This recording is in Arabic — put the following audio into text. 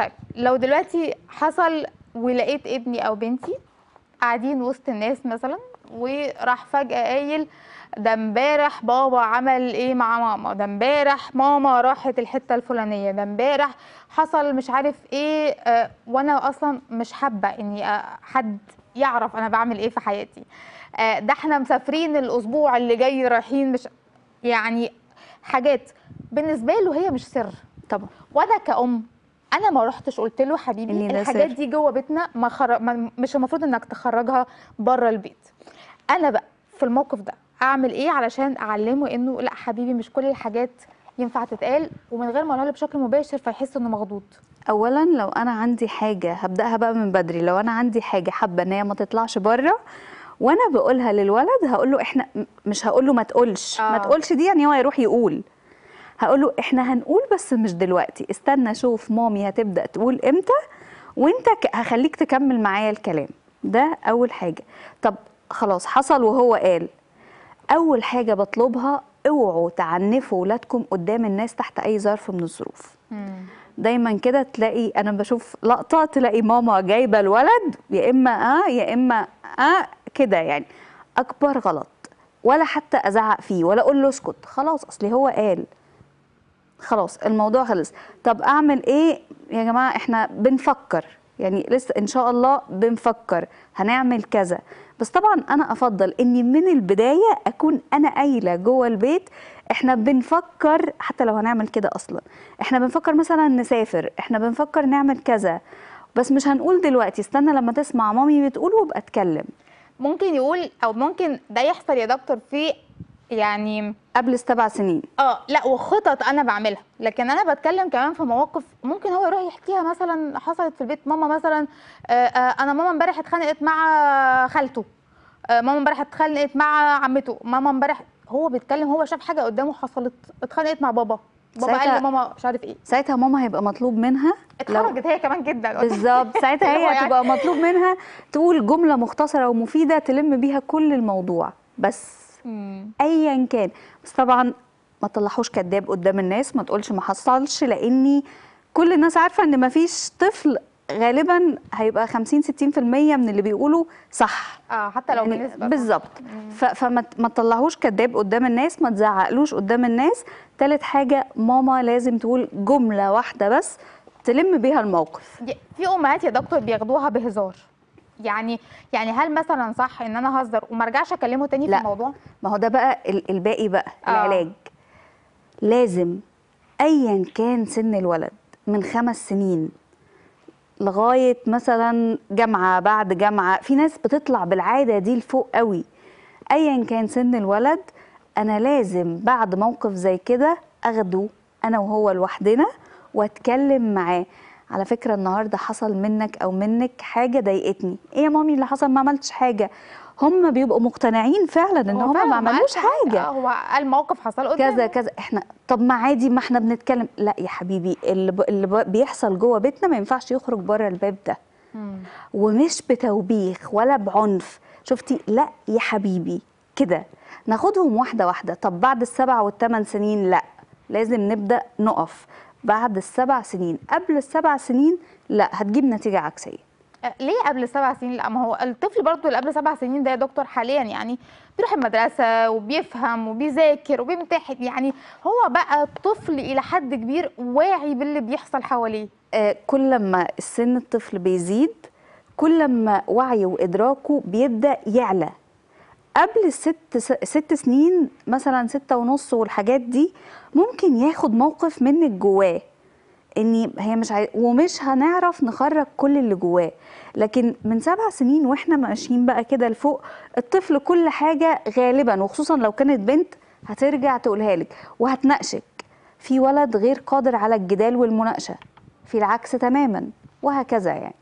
طيب لو دلوقتي حصل ولقيت ابني او بنتي قاعدين وسط الناس مثلا وراح فجاه قايل ده امبارح بابا عمل ايه مع ماما ده امبارح ماما راحت الحته الفلانيه ده امبارح حصل مش عارف ايه آه وانا اصلا مش حابه اني آه حد يعرف انا بعمل ايه في حياتي آه ده احنا مسافرين الاسبوع اللي جاي رايحين مش يعني حاجات بالنسبه له هي مش سر طبعا وانا كأم انا ما رحتش قلت له حبيبي الحاجات دي جوه بيتنا ما خر... ما مش المفروض انك تخرجها بره البيت انا بقى في الموقف ده اعمل ايه علشان اعلمه انه لا حبيبي مش كل الحاجات ينفع تتقال ومن غير ما اقولها بشكل مباشر فيحس انه مغضوض اولا لو انا عندي حاجه هبداها بقى من بدري لو انا عندي حاجه حابه ان هي ما تطلعش بره وانا بقولها للولد هقول له احنا مش هقول له ما تقولش آه. ما تقولش دي يعني هو يروح يقول هقول له احنا هنقول بس مش دلوقتي استنى شوف مامي هتبدا تقول امتى وانت هخليك تكمل معايا الكلام ده اول حاجه طب خلاص حصل وهو قال اول حاجه بطلبها اوعوا تعنفوا ولادكم قدام الناس تحت اي ظرف من الظروف دايما كده تلاقي انا بشوف لقطه تلاقي ماما جايبه الولد يا اما اه يا اما اه كده يعني اكبر غلط ولا حتى ازعق فيه ولا اقول له اسكت خلاص اصل هو قال خلاص الموضوع خلص طب اعمل ايه يا جماعه احنا بنفكر يعني لسه ان شاء الله بنفكر هنعمل كذا بس طبعا انا افضل اني من البدايه اكون انا قايله جوه البيت احنا بنفكر حتى لو هنعمل كده اصلا احنا بنفكر مثلا نسافر احنا بنفكر نعمل كذا بس مش هنقول دلوقتي استنى لما تسمع مامي بتقول وابقى اتكلم ممكن يقول او ممكن ده يحصل يا دكتور في يعني قبل السبع سنين اه لا وخطط انا بعملها لكن انا بتكلم كمان في مواقف ممكن هو يروح يحكيها مثلا حصلت في البيت ماما مثلا آه،, آه انا ماما امبارح اتخانقت مع خالته آه ماما امبارح اتخانقت مع عمته ماما امبارح هو بيتكلم هو شاف حاجه قدامه حصلت اتخانقت مع بابا بابا قال لماما مش عارف ايه ساعتها ماما هيبقى مطلوب منها اتخرجت لو... هي كمان جدا بالظبط ساعتها هي يعني هتبقى مطلوب منها تقول جمله مختصره ومفيده تلم بيها كل الموضوع بس ايا كان بس طبعا ما تطلعوش كذاب قدام الناس ما تقولش ما حصلش لاني كل الناس عارفه ان ما فيش طفل غالبا هيبقى 50 60% من اللي بيقولوا صح اه حتى لو يعني بنسبه بالظبط فما تطلعهوش كذاب قدام الناس ما تزعقلوش قدام الناس ثالث حاجه ماما لازم تقول جمله واحده بس تلم بيها الموقف في امهات يا دكتور بياخدوها بهزار يعني يعني هل مثلا صح ان انا هزر وما ارجعش اكلمه تاني لا. في الموضوع ما هو ده بقى الباقي بقى آه. العلاج لازم ايا كان سن الولد من خمس سنين لغايه مثلا جامعه بعد جامعه في ناس بتطلع بالعاده دي لفوق قوي ايا كان سن الولد انا لازم بعد موقف زي كده اخده انا وهو لوحدنا واتكلم معاه على فكره النهارده حصل منك او منك حاجه ضايقتني ايه يا مامي اللي حصل ما عملتش حاجه هم بيبقوا مقتنعين فعلا ان هم ما عملوش حاجه آه، هو الموقف حصل قدام كذا كذا احنا طب ما عادي ما احنا بنتكلم لا يا حبيبي اللي, بيحصل جوه بيتنا ما ينفعش يخرج بره الباب ده ومش بتوبيخ ولا بعنف شفتي لا يا حبيبي كده ناخدهم واحده واحده طب بعد السبع والثمان سنين لا لازم نبدا نقف بعد السبع سنين قبل السبع سنين لا هتجيب نتيجه عكسيه أه، ليه قبل سبع سنين لا ما هو الطفل برضه اللي قبل سبع سنين ده يا دكتور حاليا يعني بيروح المدرسه وبيفهم وبيذاكر وبيمتحن يعني هو بقى طفل الى حد كبير واعي باللي بيحصل حواليه آه كل ما السن الطفل بيزيد كل ما وعيه وادراكه بيبدا يعلى قبل الست ست سنين مثلا ستة ونص والحاجات دي ممكن ياخد موقف منك جواه اني هي مش عاي... ومش هنعرف نخرج كل اللي جواه لكن من سبع سنين واحنا ماشيين بقى كده لفوق الطفل كل حاجه غالبا وخصوصا لو كانت بنت هترجع تقولها لك وهتناقشك في ولد غير قادر على الجدال والمناقشه في العكس تماما وهكذا يعني